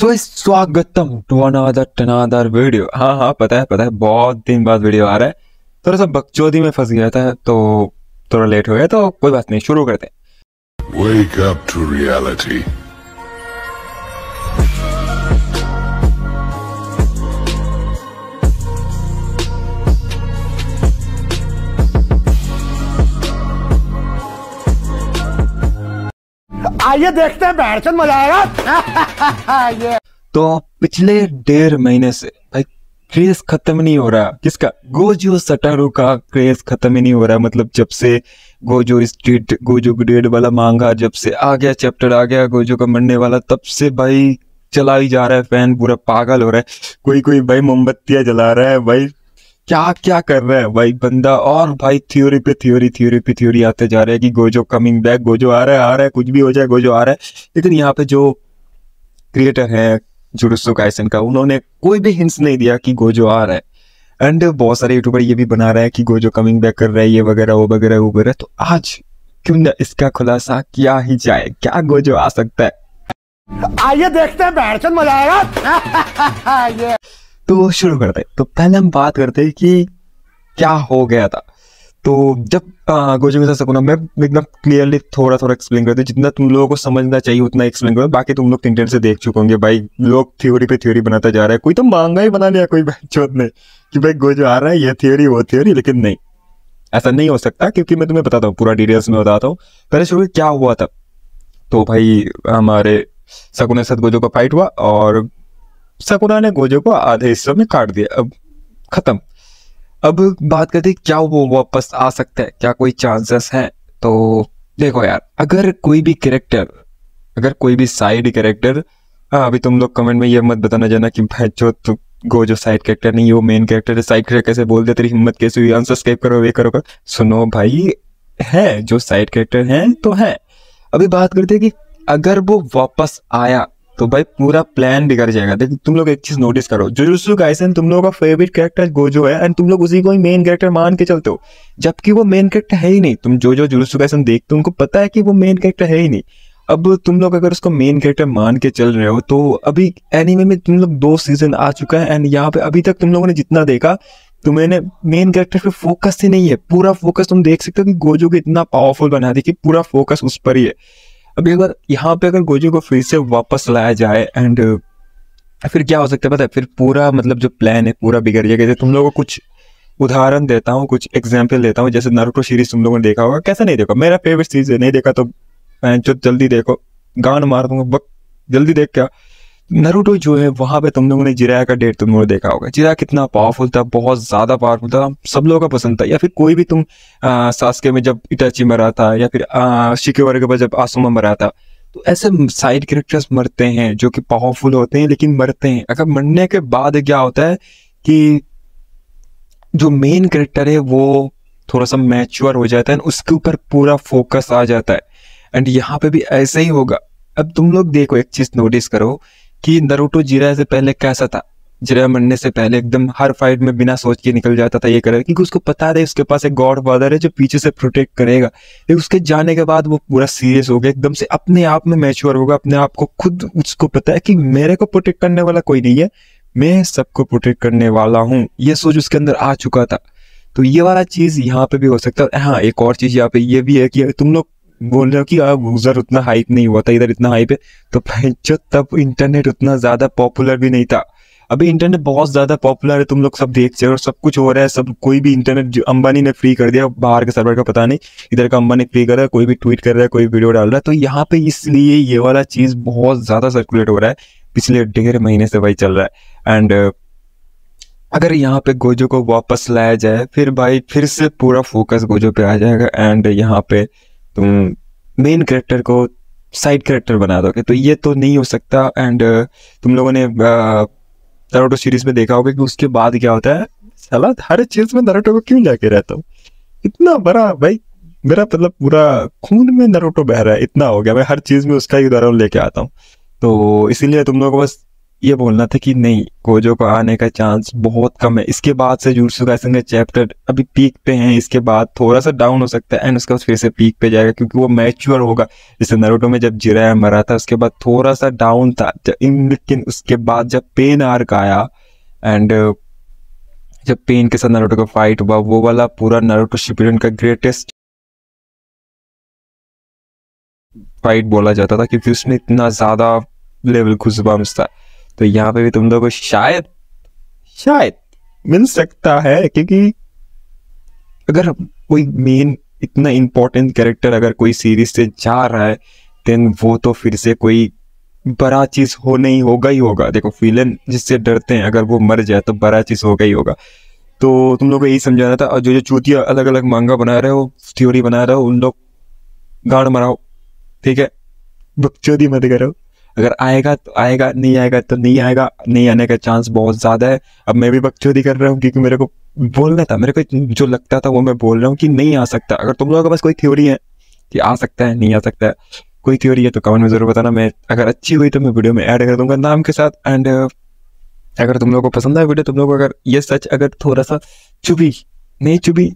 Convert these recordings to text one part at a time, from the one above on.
सो स्वागतम to another टनादर video हाँ हाँ पता है पता है बहुत दिन बाद वीडियो आ रहा है थोड़ा सा बकचोदी में फंस गया था तो थोड़ा लेट हो गया तो कोई बात नहीं शुरू करते हैं आइए देखते हैं बैठन मजा आएगा तो पिछले डेढ़ महीने से भाई क्रेज खत्म नहीं हो रहा किसका गोजो सटारू का क्रेज खत्म ही नहीं हो रहा मतलब जब से गोजो स्ट्रीट गोजो ग्रेड वाला मांगा जब से आ गया चैप्टर आ गया गोजो का मरने वाला तब से भाई चला ही जा रहा है फैन पूरा पागल हो रहा है कोई कोई भाई मोमबत्तियां जला रहा है भाई क्या क्या कर रहा है भाई बंदा और भाई थ्योरी पे थ्योरी थ्योरी पे थ्योरी आते जा रहे हैं कि गोजो कमिंग बैक गोजो आ रहा है आ रहा है कुछ भी हो जाए गोजो आ रहा है लेकिन यहाँ पे जो क्रिएटर है जुरुस्सो कायसन का उन्होंने कोई भी हिंस नहीं दिया कि गोजो आ रहा है एंड बहुत सारे यूट्यूबर ये भी बना रहे हैं कि गोजो कमिंग बैक कर रहा है ये वगैरह वो वगैरह वो वगैरह तो आज क्यों ना इसका खुलासा किया ही जाए क्या गोजो आ सकता है आइए देखते हैं मजा आएगा तो शुरू करते हैं तो पहले हम बात करते हैं कि क्या हो गया था तो जब गोजी मिसा सकुना मैं एकदम क्लियरली थोड़ा थोड़ा एक्सप्लेन करते जितना तुम लोगों को समझना चाहिए उतना एक्सप्लेन करो बाकी तुम लोग इंटरनेट से देख चुके होंगे भाई लोग थ्योरी पे थ्योरी बनाता जा रहा है कोई तो मांगा ही बना लिया कोई चोत ने कि भाई गोजो आ रहा है ये थ्योरी वो थ्योरी लेकिन नहीं ऐसा नहीं हो सकता क्योंकि मैं तुम्हें बताता हूँ पूरा डिटेल्स में बताता हूँ पहले शुरू क्या हुआ था तो भाई हमारे सकुन सदगोजो का फाइट हुआ और सकुना ने गोजो को आधे हिस्सों में काट दिया अब खत्म अब बात करते क्या वो वापस आ सकता है क्या कोई चांसेस है तो देखो यार अगर कोई भी कैरेक्टर अगर कोई भी साइड हाँ, कैरेक्टर अभी तुम लोग कमेंट में ये मत बताना जाना कि भाई जो तुम गो जो साइड कैरेक्टर नहीं वो मेन कैरेक्टर है साइड कैरेक्टर कैसे बोल दे तेरी हिम्मत कैसे हुई अनसब्सक्राइब करो वे करो कर सुनो भाई है जो साइड कैरेक्टर है तो है अभी बात करते हैं कि अगर वो वापस आया तो भाई पूरा प्लान बिगड़ जाएगा देखो तुम लोग एक चीज नोटिस करो जुजुत्सु काइसन तुम लोगों का फेवरेट कैरेक्टर गोजो है एंड तुम लोग उसी को ही मेन कैरेक्टर मान के चलते हो जबकि वो मेन कैरेक्टर है ही नहीं तुम जो जो जुजुत्सु काइसन देखते हो उनको पता है कि वो मेन कैरेक्टर है ही नहीं अब तुम लोग अगर उसको मेन कैरेक्टर मान के चल रहे हो तो अभी एनिमे में तुम लोग दो सीजन आ चुका है एंड यहाँ पे अभी तक तुम लोगों ने जितना देखा तो मैंने मेन कैरेक्टर पे फोकस ही नहीं है पूरा फोकस तुम देख सकते हो कि गोजो को इतना पावरफुल बना दी कि पूरा फोकस उस पर ही है अभी अगर यहाँ पे अगर गोजो को फिर से वापस लाया जाए एंड uh, फिर क्या हो सकता है पता है फिर पूरा मतलब जो प्लान है पूरा बिगड़ जाएगा जैसे तुम लोगों को कुछ उदाहरण देता हूँ कुछ एग्जाम्पल देता हूँ जैसे नारुतो सीरीज तुम लोगों ने देखा होगा कैसा नहीं देखा मेरा फेवरेट सीरीज है नहीं देखा तो जो जल्दी देखो गान मार दूंगा बक जल्दी देख क्या नरूटो जो है वहां पे तुम लोगों ने जिराया का डेट तुम लोगों ने देखा होगा जिराया कितना पावरफुल था बहुत ज़्यादा पावरफुल था सब लोगों का पसंद था या फिर कोई भी तुम सासके में जब इटाची मरा था या फिर शिकेवर के बाद जब आसुमा मरा था तो ऐसे साइड कैरेक्टर्स मरते हैं जो कि पावरफुल होते हैं लेकिन मरते हैं अगर मरने के बाद क्या होता है कि जो मेन कैरेक्टर है वो थोड़ा सा मैच्योर हो जाता है उसके ऊपर पूरा फोकस आ जाता है एंड यहाँ पे भी ऐसा ही होगा अब तुम लोग देखो एक चीज नोटिस करो कि नरूटो जीरा से पहले कैसा था जिरा मरने से पहले एकदम हर फाइट में बिना सोच के निकल जाता था ये कर क्योंकि उसको पता था उसके पास एक गॉड फादर है जो पीछे से प्रोटेक्ट करेगा लेकिन उसके जाने के बाद वो पूरा सीरियस हो गया एकदम से अपने आप में मैच्योर होगा अपने आप को खुद उसको पता है कि मेरे को प्रोटेक्ट करने वाला कोई नहीं है मैं सबको प्रोटेक्ट करने वाला हूँ ये सोच उसके अंदर आ चुका था तो ये वाला चीज़ यहाँ पे भी हो सकता है हाँ एक और चीज़ यहाँ पे ये भी है कि तुम लोग बोल रहे हो कि अब यूजर उतना हाइप नहीं हुआ था इधर इतना हाइप है तो भाई जो तब इंटरनेट उतना ज़्यादा पॉपुलर भी नहीं था अभी इंटरनेट बहुत ज़्यादा पॉपुलर है तुम लोग सब देख रहे हो सब कुछ हो रहा है सब कोई भी इंटरनेट जो अंबानी ने फ्री कर दिया बाहर के सर्वर का पता नहीं इधर का अंबानी फ्री कर रहा है कोई भी ट्वीट कर रहा है कोई वीडियो डाल रहा है तो यहाँ पे इसलिए ये वाला चीज़ बहुत ज़्यादा सर्कुलेट हो रहा है पिछले डेढ़ महीने से भाई चल रहा है एंड अगर यहाँ पे गोजो को वापस लाया जाए फिर भाई फिर से पूरा फोकस गोजो पे आ जाएगा एंड यहाँ पे तुम मेन करेक्टर को साइड करेक्टर बना दोगे तो ये तो नहीं हो सकता एंड uh, तुम लोगों ने दरोटो uh, सीरीज में देखा होगा कि उसके बाद क्या होता है साला हर चीज में दरोटो को क्यों जाके रहता हूँ इतना बड़ा भाई मेरा मतलब पूरा खून में नरोटो बह रहा है इतना हो गया मैं हर चीज में उसका ही उदाहरण लेके आता हूँ तो इसीलिए तुम लोग को बस ये बोलना था कि नहीं गोजो का आने का चांस बहुत कम है इसके बाद से जूरसु काइसन का चैप्टर अभी पीक पे हैं इसके बाद थोड़ा सा डाउन हो सकता है एंड उसके बाद फिर से पीक पे जाएगा क्योंकि वो मैच्योर होगा जैसे नरोटो में जब जिराया मरा था उसके बाद थोड़ा सा डाउन था इन लेकिन उसके बाद जब पेन आर्क आया एंड जब पेन के साथ नरोटो का फाइट हुआ वो वाला पूरा नरोटो शिपिलियन का ग्रेटेस्ट फाइट बोला जाता था क्योंकि उसमें इतना ज़्यादा लेवल खुशबाम्स था तो यहाँ पे भी तुम लोग को शायद शायद मिल सकता है क्योंकि अगर कोई मेन इतना इम्पोर्टेंट कैरेक्टर अगर कोई सीरीज से जा रहा है देन वो तो फिर से कोई बड़ा चीज होने ही होगा ही होगा देखो फिलन जिससे डरते हैं अगर वो मर जाए तो बड़ा चीज होगा ही होगा तो तुम लोग को यही समझाना था और जो जो चूतिया अलग अलग मांगा बना रहे हो थ्योरी बना रहे हो उन लोग गाड़ मराओ ठीक है बकचोदी मत करो अगर आएगा तो आएगा नहीं आएगा तो नहीं आएगा नहीं आने का चांस बहुत ज़्यादा है अब मैं भी बकचोदी कर रहा हूँ क्योंकि मेरे को बोलना था मेरे को जो लगता था वो मैं बोल रहा हूँ कि नहीं आ सकता अगर तुम लोगों के पास कोई थ्योरी है कि आ सकता है नहीं आ सकता है कोई थ्योरी है तो कमेंट में ज़रूर बताना मैं अगर अच्छी हुई तो मैं वीडियो में ऐड कर दूंगा नाम के साथ एंड अगर तुम लोगों को पसंद आया वीडियो तुम लोग अगर ये सच अगर थोड़ा सा चुभी नहीं चुभी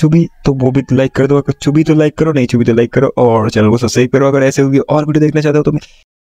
चुभी तो वो भी लाइक तो कर दो अगर चुभी तो लाइक करो नहीं चुभी तो लाइक करो और चैनल को सब्सक्राइब करो अगर ऐसे होगी और वीडियो देखना चाहते हो तो